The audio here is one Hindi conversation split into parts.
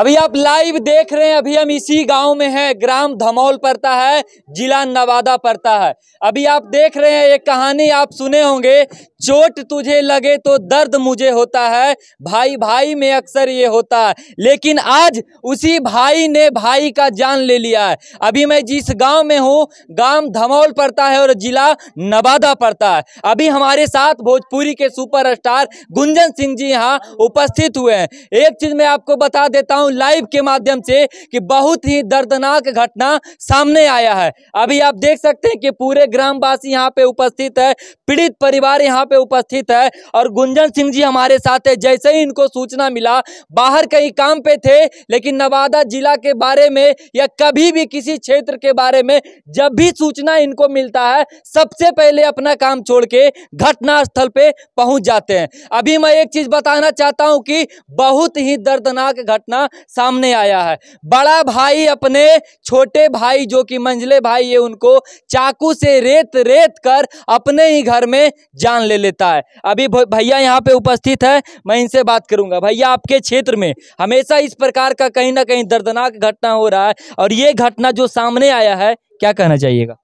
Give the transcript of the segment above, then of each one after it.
अभी आप लाइव देख रहे हैं अभी हम इसी गांव में हैं ग्राम धमौल पड़ता है जिला नवादा पड़ता है अभी आप देख रहे हैं एक कहानी आप सुने होंगे चोट तुझे लगे तो दर्द मुझे होता है भाई भाई में अक्सर ये होता है लेकिन आज उसी भाई ने भाई का जान ले लिया है अभी मैं जिस गांव में हूँ गांव धमौल पड़ता है और जिला नवादा पड़ता है अभी हमारे साथ भोजपुरी के सुपरस्टार गुंजन सिंह जी यहाँ उपस्थित हुए हैं एक चीज मैं आपको बता देता हूँ लाइव के माध्यम से कि बहुत ही दर्दनाक घटना सामने आया है अभी आप देख सकते हैं कि पूरे ग्रामवासी यहाँ पे उपस्थित है पीड़ित परिवार यहाँ पे उपस्थित है और गुंजन सिंह जी हमारे साथ है जैसे ही इनको सूचना मिला बाहर कहीं काम पे थे लेकिन नवादा जिला के बारे में या कभी भी किसी क्षेत्र के बारे में जब भी सूचना इनको मिलता है सबसे पहले अपना काम छोड़ के घटना स्थल पे पहुंच जाते हैं अभी मैं एक चीज बताना चाहता हूं कि बहुत ही दर्दनाक घटना सामने आया है बड़ा भाई अपने छोटे भाई जो कि मंजिले भाई है उनको चाकू से रेत रेत कर अपने ही घर में जान ले ले लेता है अभी भैया यहाँ पे उपस्थित है मैं इनसे बात करूंगा भैया आपके क्षेत्र में हमेशा इस प्रकार का कहीं ना कहीं दर्दनाक घटना हो रहा है और ये घटना जो सामने आया है क्या कहना चाहिएगा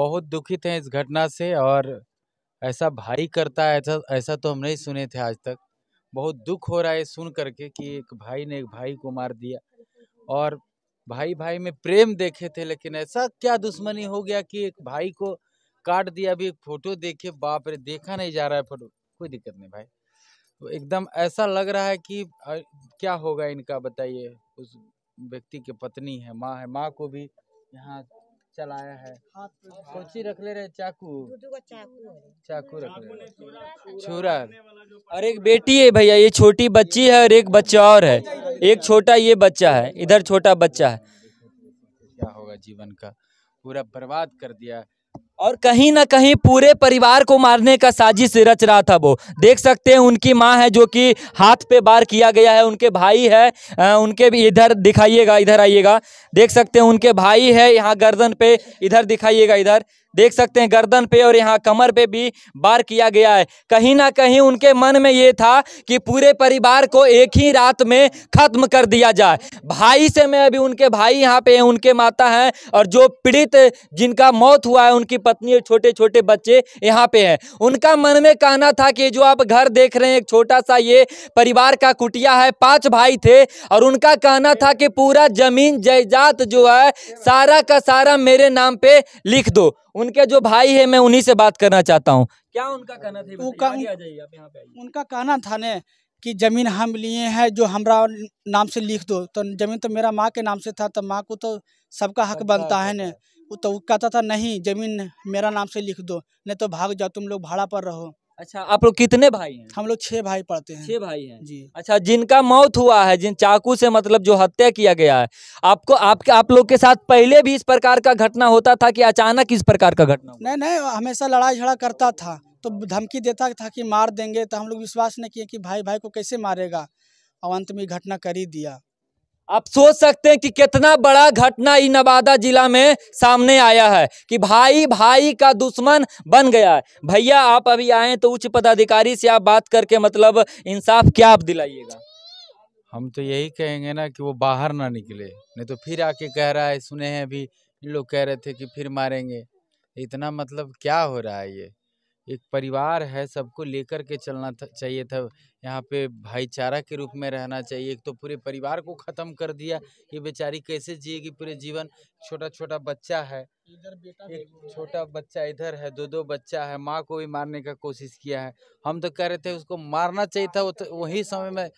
बहुत दुखित है इस घटना से और ऐसा भाई करता है ऐसा ऐसा तो हम नहीं सुने थे आज तक बहुत दुख हो रहा है सुन करके कि एक भाई ने एक भाई को मार दिया और भाई भाई में प्रेम देखे थे लेकिन ऐसा क्या दुश्मनी हो गया कि एक भाई को काट दिया अभी फोटो देखे बाप रे देखा नहीं जा रहा है फोटो कोई दिक्कत नहीं भाई तो एकदम ऐसा लग रहा है कि क्या होगा इनका बताइए उस व्यक्ति के पत्नी है माँ है माँ को भी यहाँ चलाया है कौन सी रख ले रहे चाकू चाकू रख ले छुरा और एक बेटी है भैया ये छोटी बच्ची है और एक बच्चा और है एक छोटा ये बच्चा है इधर छोटा बच्चा है क्या होगा जीवन का पूरा बर्बाद कर दिया और कहीं ना कहीं पूरे परिवार को मारने का साजिश रच रहा था वो देख सकते हैं उनकी माँ है जो कि हाथ पे बार किया गया है उनके भाई है उनके भी इधर दिखाइएगा इधर आइएगा देख सकते हैं उनके भाई है यहाँ गर्दन पे इधर दिखाइएगा इधर देख सकते हैं गर्दन पे और यहाँ कमर पे भी बार किया गया है कहीं ना कहीं उनके मन में ये था कि पूरे परिवार को एक ही रात में खत्म कर दिया जाए भाई से मैं अभी उनके भाई यहाँ पे उनके माता हैं और जो पीड़ित जिनका मौत हुआ है उनकी पत्नी और छोटे छोटे बच्चे यहाँ पे हैं उनका मन में कहना था कि जो आप घर देख रहे हैं एक छोटा सा ये परिवार का कुटिया है पांच भाई थे और उनका कहना था कि पूरा जमीन जायदाद जो है सारा का सारा मेरे नाम पे लिख दो उनके जो भाई है मैं उन्हीं से बात करना चाहता हूँ क्या उनका कहना था उनका, उनका कहना था ने कि ज़मीन हम लिए हैं जो हमारा नाम से लिख दो तो ज़मीन तो मेरा माँ के नाम से था तो माँ को तो सबका हक अच्छा, बनता है अच्छा, ने तो वो तो कहता था नहीं जमीन मेरा नाम से लिख दो नहीं तो भाग जाओ तुम लोग भाड़ा पर रहो अच्छा आप लोग कितने भाई हैं हम लोग छह भाई पढ़ते हैं छह भाई हैं जी अच्छा जिनका मौत हुआ है जिन चाकू से मतलब जो हत्या किया गया है आपको आपके आप लोग के साथ पहले भी इस प्रकार का घटना होता था कि अचानक इस प्रकार का घटना नहीं नहीं हमेशा लड़ाई झड़ा करता था तो धमकी देता था कि मार देंगे तो हम लोग विश्वास नहीं किए कि भाई भाई को कैसे मारेगा और अंत में घटना कर ही दिया आप सोच सकते हैं कि कितना बड़ा घटना ही नवादा जिला में सामने आया है कि भाई भाई का दुश्मन बन गया है भैया आप अभी आए तो उच्च पदाधिकारी से आप बात करके मतलब इंसाफ क्या आप दिलाइएगा हम तो यही कहेंगे ना कि वो बाहर ना निकले नहीं तो फिर आके कह रहा है सुने हैं अभी लोग कह रहे थे कि फिर मारेंगे इतना मतलब क्या हो रहा है ये एक परिवार है सबको लेकर के चलना था चाहिए था यहाँ पे भाईचारा के रूप में रहना चाहिए एक तो पूरे परिवार को ख़त्म कर दिया ये बेचारी कैसे जिएगी पूरे जीवन छोटा छोटा बच्चा है इधर बेटा एक छोटा बच्चा इधर है दो दो बच्चा है माँ को भी मारने का कोशिश किया है हम तो कह रहे थे उसको मारना चाहिए था तो वही समय में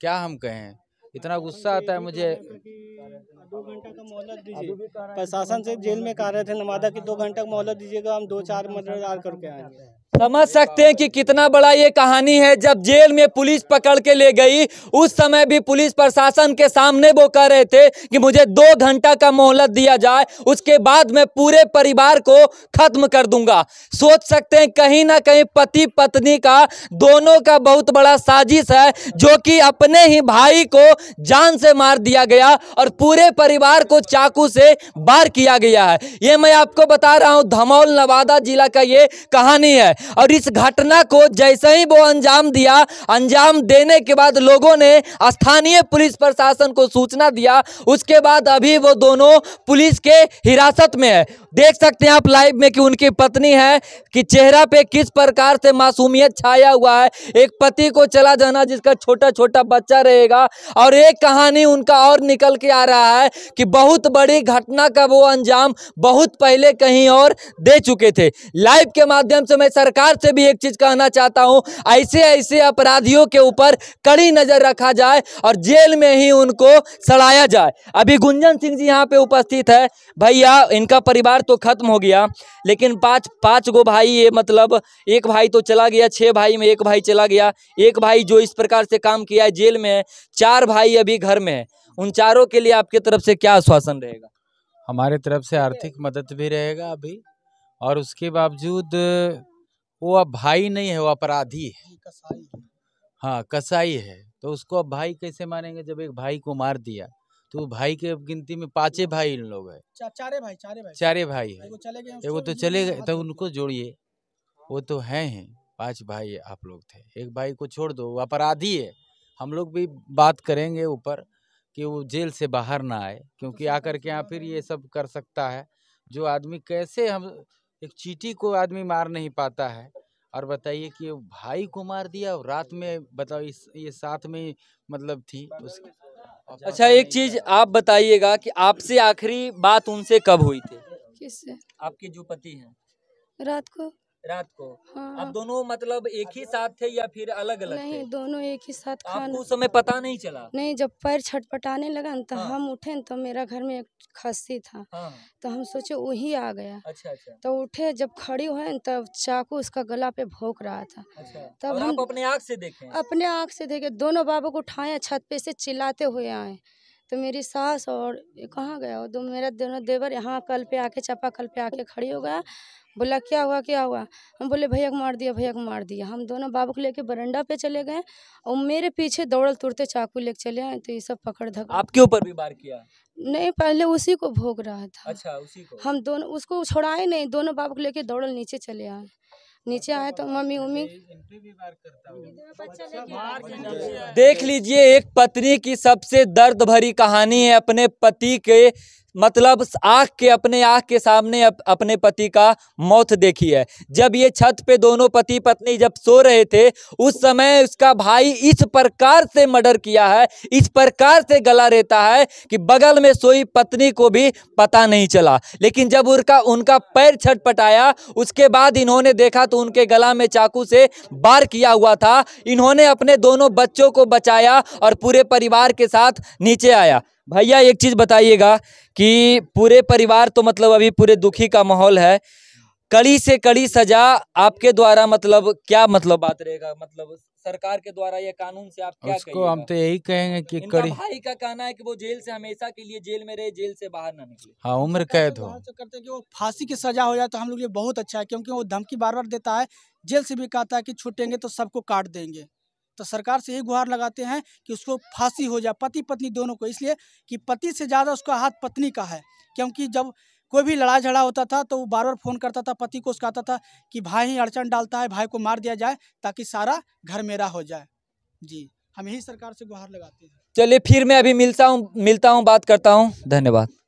क्या हम कहें इतना गुस्सा आता है तो मुझे दो घंटा का मोहलत दीजिए प्रशासन से जेल में कह रहे थे नमादा की दो घंटा का मोहलत दीजिएगा हम दो चार मददार करके आए समझ सकते हैं कि कितना बड़ा ये कहानी है जब जेल में पुलिस पकड़ के ले गई उस समय भी पुलिस प्रशासन के सामने वो कह रहे थे कि मुझे दो घंटा का मोहलत दिया जाए उसके बाद मैं पूरे परिवार को खत्म कर दूंगा सोच सकते हैं कहीं ना कहीं पति पत्नी का दोनों का बहुत बड़ा साजिश है जो कि अपने ही भाई को जान से मार दिया गया और पूरे परिवार को चाकू से बार किया गया है ये मैं आपको बता रहा हूँ धमौल नवादा जिला का ये कहानी है और इस घटना को जैसे ही वो अंजाम दिया अंजाम देने के बाद लोगों ने स्थानीय पुलिस प्रशासन को सूचना दिया उसके बाद अभी वो दोनों पुलिस के हिरासत में है देख सकते हैं आप लाइव में कि उनकी पत्नी है कि चेहरा पे किस प्रकार से मासूमियत छाया हुआ है एक पति को चला जाना जिसका छोटा छोटा बच्चा रहेगा और और एक कहानी उनका और निकल के आ रहा है कि बहुत बड़ी घटना का वो अंजाम बहुत पहले कहीं और दे चुके थे लाइव के माध्यम से मैं सरकार से भी एक चीज़ कहना चाहता हूँ ऐसे ऐसे अपराधियों के ऊपर कड़ी नज़र रखा जाए और जेल में ही उनको सड़ाया जाए अभी गुंजन सिंह जी यहाँ पे उपस्थित है भैया इनका परिवार तो खत्म हो गया लेकिन पाँच पाँच गो भाई ये मतलब एक भाई तो चला गया छः भाई में एक भाई चला गया एक भाई जो इस प्रकार से काम किया है जेल में चार भाई भाई अभी घर में है उन चारों के लिए आपके तरफ से क्या आश्वासन रहेगा हमारे तरफ से आर्थिक मदद भी रहेगा अभी और उसके बावजूद वो अब भाई नहीं है वो अपराधी है हाँ कसाई है तो उसको अब भाई कैसे मानेंगे जब एक भाई को मार दिया तो भाई के गिनती में पांचे भाई इन लोग है चारे भाई चारे भाई चारे भाई है वो तो चले गए तो, तो उनको जोड़िए वो तो हैं हैं पांच भाई आप लोग थे एक भाई को छोड़ दो वो अपराधी है हम लोग भी बात करेंगे ऊपर कि वो जेल से बाहर ना आए क्योंकि आकर के यहाँ फिर ये सब कर सकता है जो आदमी कैसे हम एक चीटी को आदमी मार नहीं पाता है और बताइए कि भाई को मार दिया और रात में बताओ इस ये साथ में मतलब थी उसके अच्छा एक चीज आप बताइएगा कि आपसे आखिरी बात उनसे कब हुई थी किससे आपके जो पति हैं रात को रात को हाँ, आप दोनों मतलब एक ही साथ थे या फिर अलग अलग नहीं थे? दोनों एक ही साथ आपको उस समय पता नहीं चला नहीं जब पैर छटपटाने लगा तो हाँ, हम उठे तो मेरा घर में एक खस्सी था हाँ, तो हम सोचे वही आ गया अच्छा अच्छा तो उठे जब खड़ी हुए तब चाकू उसका गला पे भोंक रहा था अच्छा, तब हम अपने आँख से देखे अपने आँख से देखे दोनों बाबू को उठाए छत पे से चिल्लाते हुए आए तो मेरी सास और कहाँ गया वो तो मेरा दोनों देवर यहाँ कल पे आके चापा कल पे आके खड़ी हो गया बोला क्या हुआ क्या हुआ हम बोले भैया को मार दिया भैया को मार दिया हम दोनों बाबू को लेके बरंडा पे चले गए और मेरे पीछे दौड़ल तुरते चाकू लेके चले आए तो ये सब पकड़ धक आपके ऊपर भी मार किया नहीं पहले उसी को भोग रहा था अच्छा उसी को हम दोनों उसको छोड़ाए नहीं दोनों बाबू को लेके दौड़ल नीचे चले आए नीचे आए तो मम्मी उम्मी अच्छा, अच्छा, देख लीजिए एक पत्नी की सबसे दर्द भरी कहानी है अपने पति के मतलब आँख के अपने आँख के सामने अप, अपने पति का मौत देखी है जब ये छत पे दोनों पति पत्नी जब सो रहे थे उस समय उसका भाई इस प्रकार से मर्डर किया है इस प्रकार से गला रहता है कि बगल में सोई पत्नी को भी पता नहीं चला लेकिन जब उनका उनका पैर छटपटाया उसके बाद इन्होंने देखा तो उनके गला में चाकू से बार किया हुआ था इन्होंने अपने दोनों बच्चों को बचाया और पूरे परिवार के साथ नीचे आया भैया एक चीज़ बताइएगा कि पूरे परिवार तो मतलब अभी पूरे दुखी का माहौल है कड़ी से कड़ी सजा आपके द्वारा मतलब क्या मतलब बात रहेगा मतलब सरकार के द्वारा या कानून से आप क्या उसको हम तो यही कहेंगे कि कड़ी भाई का कहना है कि वो जेल से हमेशा के लिए जेल में रहे जेल से बाहर ना निकले हाँ उम्र कैद तो हो तो करते कि वो फांसी की सजा हो जाए तो हम लोग ये बहुत अच्छा है क्योंकि वो धमकी बार बार देता है जेल से भी कहता है कि छुटेंगे तो सबको काट देंगे तो सरकार से यही गुहार लगाते हैं कि उसको फांसी हो जाए पति पत्नी दोनों को इसलिए कि पति से ज़्यादा उसका हाथ पत्नी का है क्योंकि जब कोई भी लड़ाई झगड़ा होता था तो वो बार बार फ़ोन करता था पति को उसका आता था कि भाई ही अड़चन डालता है भाई को मार दिया जाए ताकि सारा घर मेरा हो जाए जी हम यही सरकार से गुहार लगाते हैं चलिए फिर मैं अभी मिलता हूँ मिलता हूँ बात करता हूँ धन्यवाद